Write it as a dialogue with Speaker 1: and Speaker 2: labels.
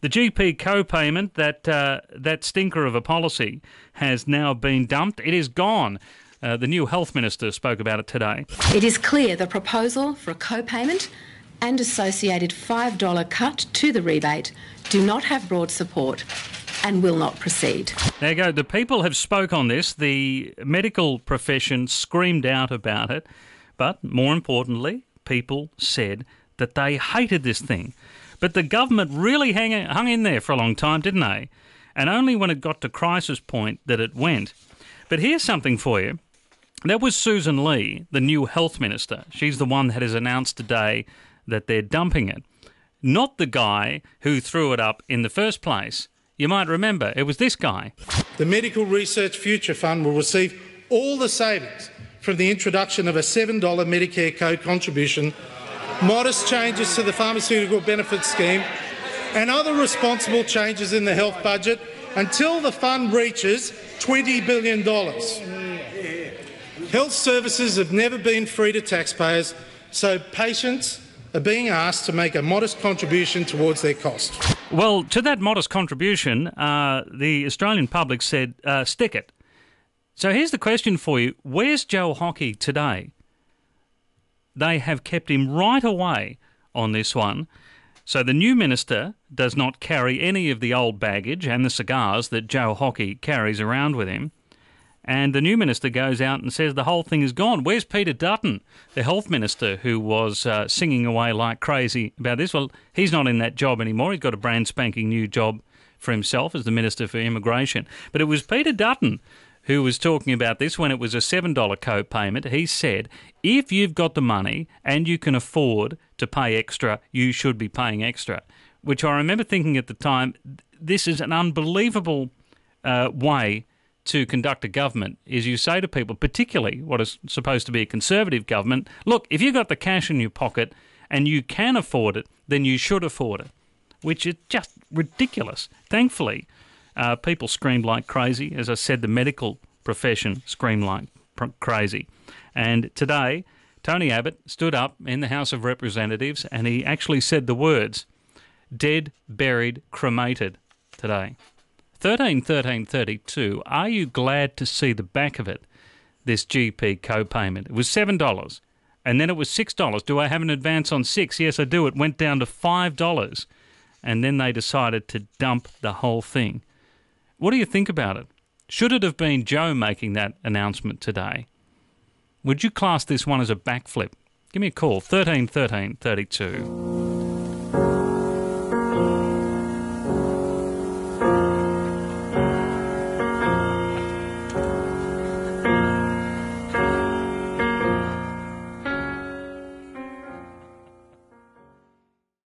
Speaker 1: The GP co-payment, that uh, that stinker of a policy, has now been dumped. It is gone. Uh, the new health minister spoke about it today.
Speaker 2: It is clear the proposal for a co-payment and associated $5 cut to the rebate
Speaker 1: do not have broad support and will not proceed. There you go. The people have spoke on this. The medical profession screamed out about it. But more importantly, people said that they hated this thing. But the government really hang, hung in there for a long time, didn't they? And only when it got to crisis point that it went. But here's something for you. That was Susan Lee, the new health minister. She's the one that has announced today that they're dumping it, not the guy who threw it up in the first place. You might remember it was this guy.
Speaker 2: The Medical Research Future Fund will receive all the savings from the introduction of a $7 Medicare co contribution modest changes to the pharmaceutical benefit scheme and other responsible changes in the health budget until the fund reaches $20 billion. Health services have never been free to taxpayers, so patients are being asked to make a modest contribution towards their cost.
Speaker 1: Well, to that modest contribution, uh, the Australian public said, uh, stick it. So here's the question for you. Where's Joe Hockey today? they have kept him right away on this one. So the new minister does not carry any of the old baggage and the cigars that Joe Hockey carries around with him. And the new minister goes out and says the whole thing is gone. Where's Peter Dutton, the health minister who was uh, singing away like crazy about this? Well, he's not in that job anymore. He's got a brand spanking new job for himself as the minister for immigration. But it was Peter Dutton who was talking about this when it was a $7 co payment, he said, if you've got the money and you can afford to pay extra, you should be paying extra. Which I remember thinking at the time, this is an unbelievable uh, way to conduct a government is you say to people, particularly what is supposed to be a conservative government, look, if you've got the cash in your pocket and you can afford it, then you should afford it, which is just ridiculous. Thankfully, uh, people screamed like crazy. As I said, the medical profession screamed like pr- crazy. And today, Tony Abbott stood up in the House of Representatives and he actually said the words dead, buried, cremated today. 13 13 32. Are you glad to see the back of it? This GP co-payment. It was $7 and then it was $6. Do I have an advance on 6? Yes, I do. It went down to $5 and then they decided to dump the whole thing what do you think about it? Should it have been Joe making that announcement today? Would you class this one as a backflip? Give me a call, 13 13 32.